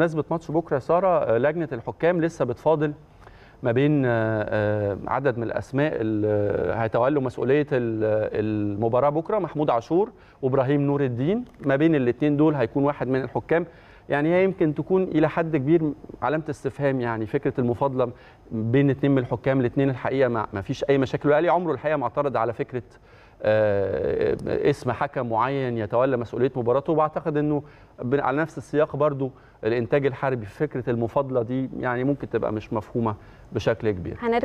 بمناسبه ماتش بكره ساره آه، لجنه الحكام لسه بتفاضل ما بين آه، آه، عدد من الاسماء اللي هيتولوا مسؤوليه المباراه بكره محمود عاشور وابراهيم نور الدين ما بين الاثنين دول هيكون واحد من الحكام يعني هي يمكن تكون الى حد كبير علامه استفهام يعني فكره المفاضله بين اثنين من الحكام الاثنين الحقيقه ما فيش اي مشاكل الاهلي عمره الحقيقه ما اعترض على فكره آه، اسم حكم معين يتولى مسؤوليه مباراته وبعتقد انه على نفس السياق برضو الانتاج الحربي فكره المفاضله دي يعني ممكن تبقى مش مفهومه بشكل كبير